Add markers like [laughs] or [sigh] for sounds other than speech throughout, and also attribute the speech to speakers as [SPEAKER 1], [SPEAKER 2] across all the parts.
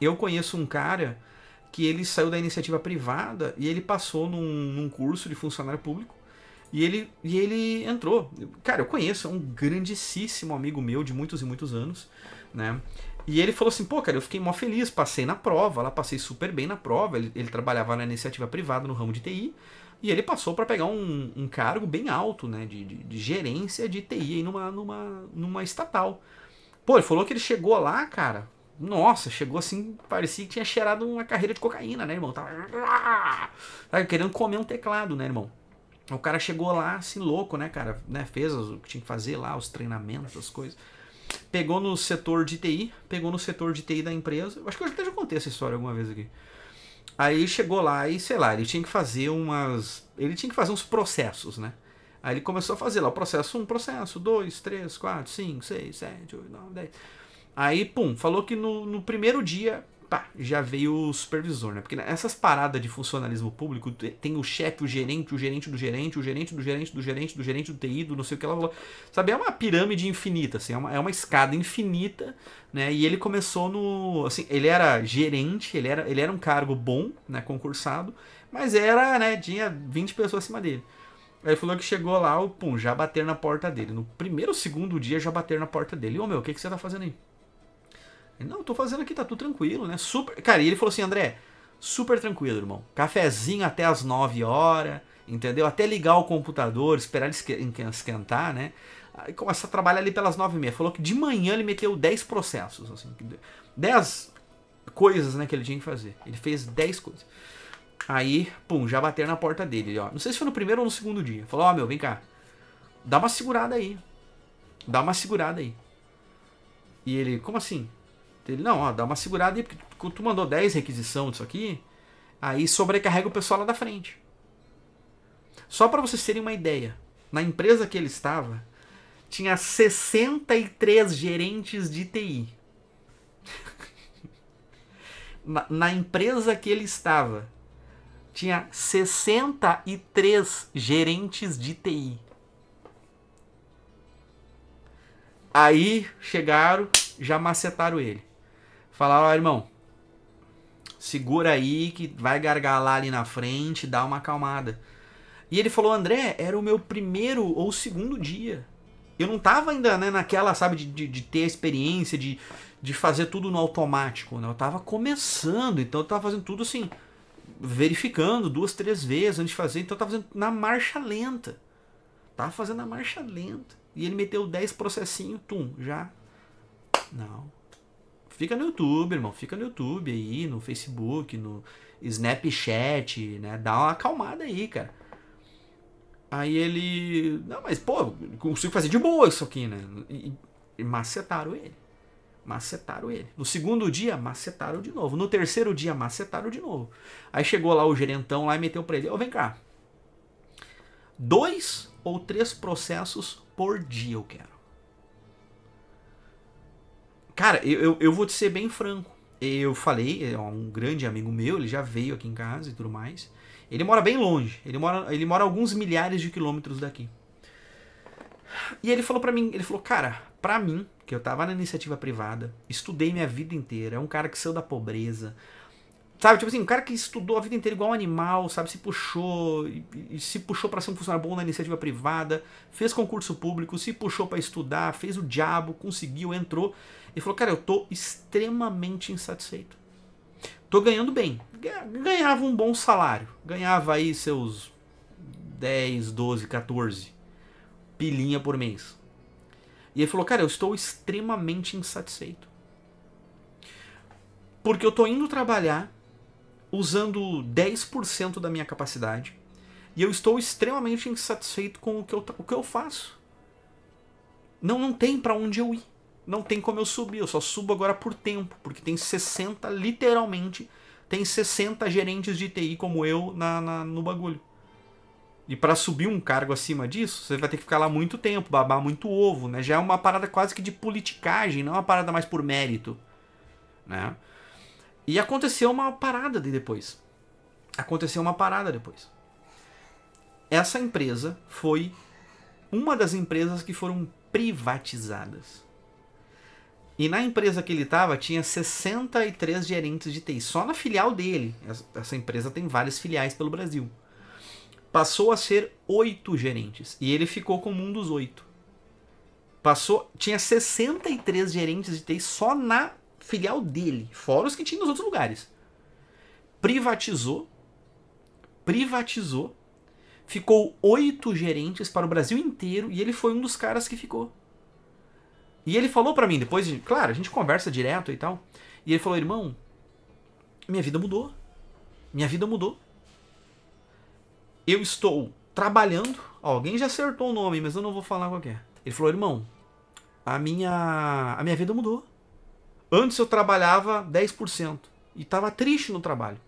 [SPEAKER 1] Eu conheço um cara que ele saiu da iniciativa privada e ele passou num, num curso de funcionário público e ele, e ele entrou. Cara, eu conheço, é um grandíssimo amigo meu de muitos e muitos anos, né? E ele falou assim, pô, cara, eu fiquei mó feliz, passei na prova, lá passei super bem na prova. Ele, ele trabalhava na iniciativa privada no ramo de TI, e ele passou para pegar um, um, cargo bem alto, né, de, de, de gerência de TI aí numa, numa, numa estatal. Pô, ele falou que ele chegou lá, cara, nossa, chegou assim, parecia que tinha cheirado uma carreira de cocaína, né, irmão? Tava, [laughs] tava querendo comer um teclado, né, irmão? O cara chegou lá assim, louco, né, cara? Né, fez o que tinha que fazer lá, os treinamentos, as coisas. Pegou no setor de TI, pegou no setor de TI da empresa. Acho que eu até já contei essa história alguma vez aqui. Aí chegou lá e, sei lá, ele tinha que fazer umas. Ele tinha que fazer uns processos, né? Aí ele começou a fazer lá o processo 1, um, processo 2, 3, 4, 5, 6, 7, 8, 9, 10. Aí, pum, falou que no, no primeiro dia, pá, já veio o supervisor, né? Porque essas paradas de funcionalismo público, tem o chefe, o gerente, o gerente do gerente, o gerente do gerente do gerente do gerente do TI, do não sei o que lá. Sabe, é uma pirâmide infinita, assim, é uma, é uma escada infinita, né? E ele começou no. Assim, ele era gerente, ele era, ele era um cargo bom, né? Concursado, mas era, né? Tinha 20 pessoas acima dele. Aí falou que chegou lá, o pum, já bater na porta dele. No primeiro segundo dia já bater na porta dele. Ô meu, o que, que você tá fazendo aí? não, tô fazendo aqui, tá tudo tranquilo, né? Super. Cara, e ele falou assim, André, super tranquilo, irmão. Cafezinho até as 9 horas, entendeu? Até ligar o computador, esperar ele esquentar, né? Aí começa a trabalhar ali pelas 9 e meia. Falou que de manhã ele meteu 10 processos, assim. 10 coisas, né, que ele tinha que fazer. Ele fez 10 coisas. Aí, pum, já bateram na porta dele, ó. Não sei se foi no primeiro ou no segundo dia. Falou, ó, oh, meu, vem cá. Dá uma segurada aí. Dá uma segurada aí. E ele, como assim? Ele, não, ó, dá uma segurada aí, porque tu mandou 10 requisição disso aqui, aí sobrecarrega o pessoal lá da frente. Só para vocês terem uma ideia, na empresa que ele estava, tinha 63 gerentes de TI. [laughs] na, na empresa que ele estava, tinha 63 gerentes de TI. Aí chegaram, já macetaram ele. Falaram, ó, irmão, segura aí que vai gargalar ali na frente, dá uma acalmada. E ele falou, André, era o meu primeiro ou segundo dia. Eu não tava ainda né, naquela, sabe, de, de, de ter a experiência, de, de fazer tudo no automático, né? Eu tava começando, então eu tava fazendo tudo assim, verificando duas, três vezes antes de fazer, então eu tava fazendo na marcha lenta. Tava fazendo na marcha lenta. E ele meteu 10 processinho, tum, já. Não. Fica no YouTube, irmão. Fica no YouTube aí, no Facebook, no Snapchat, né? Dá uma acalmada aí, cara. Aí ele. Não, mas pô, consigo fazer de boa isso aqui, né? E, e macetaram ele. Macetaram ele. No segundo dia, macetaram de novo. No terceiro dia, macetaram de novo. Aí chegou lá o gerentão lá e meteu pra ele: Ô, oh, vem cá. Dois ou três processos por dia eu quero. Cara, eu, eu, eu vou te ser bem franco. Eu falei, é um grande amigo meu, ele já veio aqui em casa e tudo mais. Ele mora bem longe, ele mora, ele mora alguns milhares de quilômetros daqui. E ele falou para mim, ele falou, cara, para mim, que eu tava na iniciativa privada, estudei minha vida inteira, é um cara que saiu da pobreza, Sabe, tipo assim, um cara que estudou a vida inteira igual um animal, sabe, se puxou, e, e se puxou para ser um funcionário bom na iniciativa privada, fez concurso público, se puxou para estudar, fez o diabo, conseguiu, entrou, e falou, cara, eu tô extremamente insatisfeito. Tô ganhando bem. Ganhava um bom salário. Ganhava aí seus 10, 12, 14 pilinha por mês. E ele falou, cara, eu estou extremamente insatisfeito. Porque eu tô indo trabalhar usando 10% da minha capacidade e eu estou extremamente insatisfeito com o que eu, o que eu faço. Não, não tem para onde eu ir. Não tem como eu subir. Eu só subo agora por tempo, porque tem 60, literalmente, tem 60 gerentes de TI como eu na, na no bagulho. E para subir um cargo acima disso, você vai ter que ficar lá muito tempo, babar muito ovo, né? Já é uma parada quase que de politicagem, não é uma parada mais por mérito, né? E aconteceu uma parada de depois. Aconteceu uma parada depois. Essa empresa foi uma das empresas que foram privatizadas. E na empresa que ele estava tinha 63 gerentes de TI, só na filial dele. Essa empresa tem várias filiais pelo Brasil. Passou a ser oito gerentes e ele ficou como um dos oito. Passou, tinha 63 gerentes de TI só na filial dele, fora os que tinha nos outros lugares. Privatizou, privatizou, ficou oito gerentes para o Brasil inteiro e ele foi um dos caras que ficou. E ele falou para mim depois, de, claro, a gente conversa direto e tal. E ele falou: "Irmão, minha vida mudou. Minha vida mudou. Eu estou trabalhando. Alguém já acertou o nome, mas eu não vou falar qual é. Ele falou: "Irmão, a minha a minha vida mudou. Antes eu trabalhava 10% e tava triste no trabalho.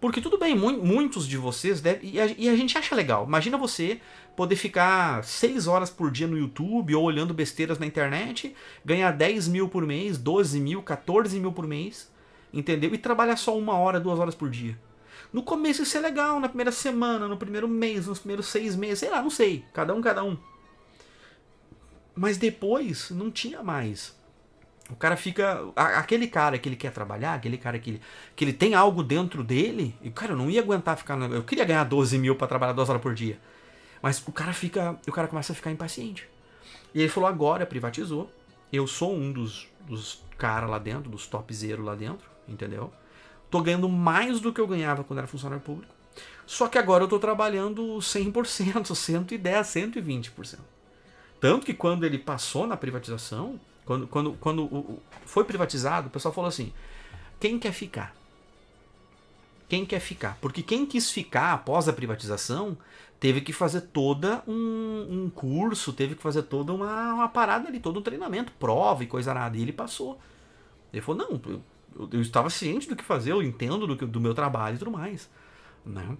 [SPEAKER 1] Porque tudo bem, mu muitos de vocês devem, e, a, e a gente acha legal. Imagina você poder ficar 6 horas por dia no YouTube ou olhando besteiras na internet, ganhar 10 mil por mês, 12 mil, 14 mil por mês, entendeu? E trabalhar só uma hora, duas horas por dia. No começo isso é legal, na primeira semana, no primeiro mês, nos primeiros seis meses, sei lá, não sei. Cada um, cada um. Mas depois não tinha mais. O cara fica. aquele cara que ele quer trabalhar, aquele cara que ele, que ele tem algo dentro dele. E, cara, eu não ia aguentar ficar. eu queria ganhar 12 mil para trabalhar duas horas por dia. Mas o cara fica. O cara começa a ficar impaciente. E ele falou: agora privatizou. Eu sou um dos, dos caras lá dentro, dos top zero lá dentro, entendeu? Tô ganhando mais do que eu ganhava quando era funcionário público. Só que agora eu tô trabalhando 100%, 110%, 120%. Tanto que quando ele passou na privatização, quando, quando, quando o, foi privatizado, o pessoal falou assim: quem quer ficar? Quem quer ficar? Porque quem quis ficar após a privatização teve que fazer toda um, um curso, teve que fazer toda uma, uma parada ali, todo um treinamento, prova e coisa nada. E ele passou. Ele falou: não, eu, eu, estava ciente do que fazer, eu entendo do, que, do meu trabalho e tudo mais. Né?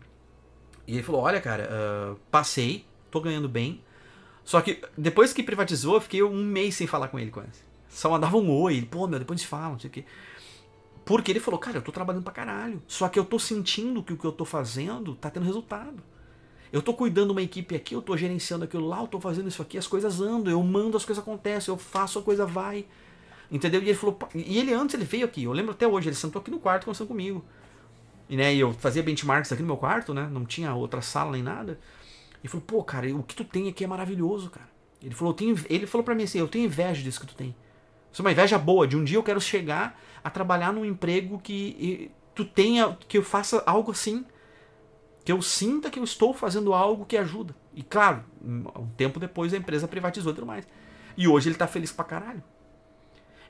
[SPEAKER 1] E ele falou: olha, cara, uh, passei, tô ganhando bem só que depois que privatizou, eu fiquei um mês sem falar com ele quase. Só mandava um oi, pô, meu, depois a gente fala, não sei o quê. Porque ele falou, cara, eu tô trabalhando pra caralho. Só que eu tô sentindo que o que eu tô fazendo tá tendo resultado. Eu tô cuidando uma equipe aqui, eu tô gerenciando aquilo lá, eu tô fazendo isso aqui, as coisas andam, eu mando, as coisas acontecem, eu faço, a coisa vai. Entendeu? E ele falou, e ele antes ele veio aqui, eu lembro até hoje, ele sentou aqui no quarto conversando comigo. E né, eu fazia benchmarks aqui no meu quarto, né? Não tinha outra sala nem nada. Ele falou, pô, cara, o que tu tem aqui é maravilhoso, cara. Ele falou, tenho, ele falou pra mim assim, eu tenho inveja disso que tu tem. Isso é uma inveja boa, de um dia eu quero chegar a trabalhar num emprego que tu tenha, que eu faça algo assim, que eu sinta que eu estou fazendo algo que ajuda. E claro, um tempo depois a empresa privatizou e tudo mais. E hoje ele tá feliz pra caralho.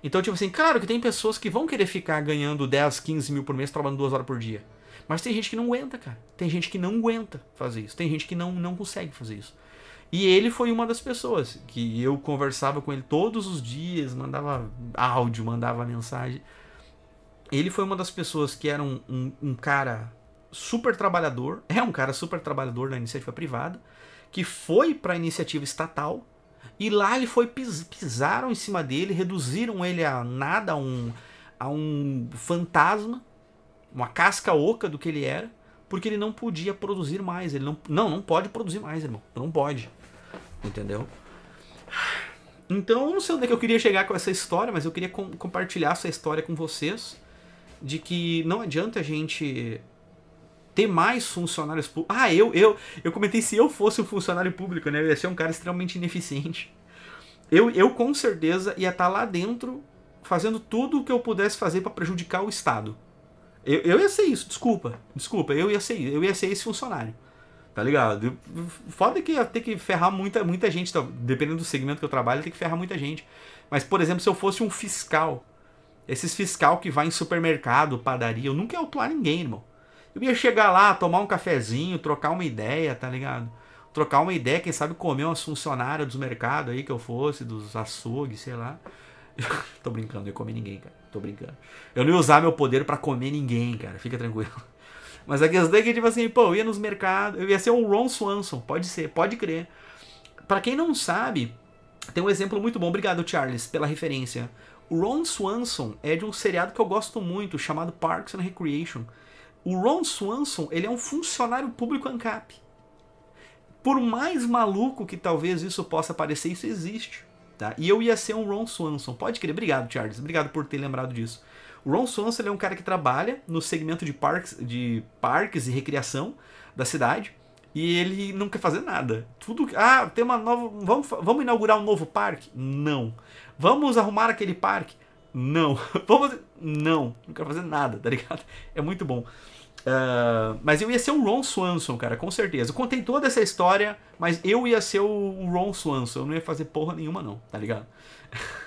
[SPEAKER 1] Então, tipo assim, claro que tem pessoas que vão querer ficar ganhando 10, 15 mil por mês trabalhando duas horas por dia. Mas tem gente que não aguenta, cara. Tem gente que não aguenta fazer isso. Tem gente que não, não consegue fazer isso. E ele foi uma das pessoas que eu conversava com ele todos os dias, mandava áudio, mandava mensagem. Ele foi uma das pessoas que era um, um, um cara super trabalhador, é um cara super trabalhador na iniciativa privada, que foi para a iniciativa estatal e lá ele foi pisaram em cima dele, reduziram ele a nada, a um, a um fantasma uma casca oca do que ele era, porque ele não podia produzir mais. Ele não, não, não pode produzir mais, irmão. Não pode. Entendeu? Então, eu não sei onde é que eu queria chegar com essa história, mas eu queria com, compartilhar essa história com vocês de que não adianta a gente ter mais funcionários públicos. Ah, eu, eu, eu comentei se eu fosse um funcionário público, né? Eu ia ser um cara extremamente ineficiente. Eu, eu com certeza ia estar tá lá dentro fazendo tudo o que eu pudesse fazer para prejudicar o Estado. Eu, eu ia ser isso, desculpa. Desculpa, eu ia ser eu ia ser esse funcionário. Tá ligado? Foda que ia ter que ferrar muita, muita gente. Tá? Dependendo do segmento que eu trabalho, tem que ferrar muita gente. Mas, por exemplo, se eu fosse um fiscal, esses fiscal que vai em supermercado, padaria, eu nunca ia autuar ninguém, irmão. Eu ia chegar lá, tomar um cafezinho, trocar uma ideia, tá ligado? Trocar uma ideia, quem sabe comer umas funcionárias dos mercados aí que eu fosse, dos açougues, sei lá. [laughs] Tô brincando, eu comi ninguém, cara. Tô brincando. Eu não ia usar meu poder para comer ninguém, cara. Fica tranquilo. [laughs] Mas a questão é que, tipo assim, pô, eu ia nos mercados. Eu ia ser o Ron Swanson. Pode ser, pode crer. Para quem não sabe, tem um exemplo muito bom. Obrigado, Charles, pela referência. O Ron Swanson é de um seriado que eu gosto muito, chamado Parks and Recreation. O Ron Swanson, ele é um funcionário público ANCAP. Por mais maluco que talvez isso possa parecer, isso existe. Tá? E eu ia ser um Ron Swanson. Pode crer. Obrigado, Charles. Obrigado por ter lembrado disso. O Ron Swanson é um cara que trabalha no segmento de parques, de parques e recreação da cidade. E ele não quer fazer nada. Tudo. Ah, tem uma nova. Vamos, vamos inaugurar um novo parque? Não. Vamos arrumar aquele parque? Não. [laughs] Vamos. Não. Não quero fazer nada, tá ligado? É muito bom. Uh, mas eu ia ser o Ron Swanson, cara, com certeza. Eu contei toda essa história, mas eu ia ser o Ron Swanson. Eu não ia fazer porra nenhuma, não, tá ligado? [laughs]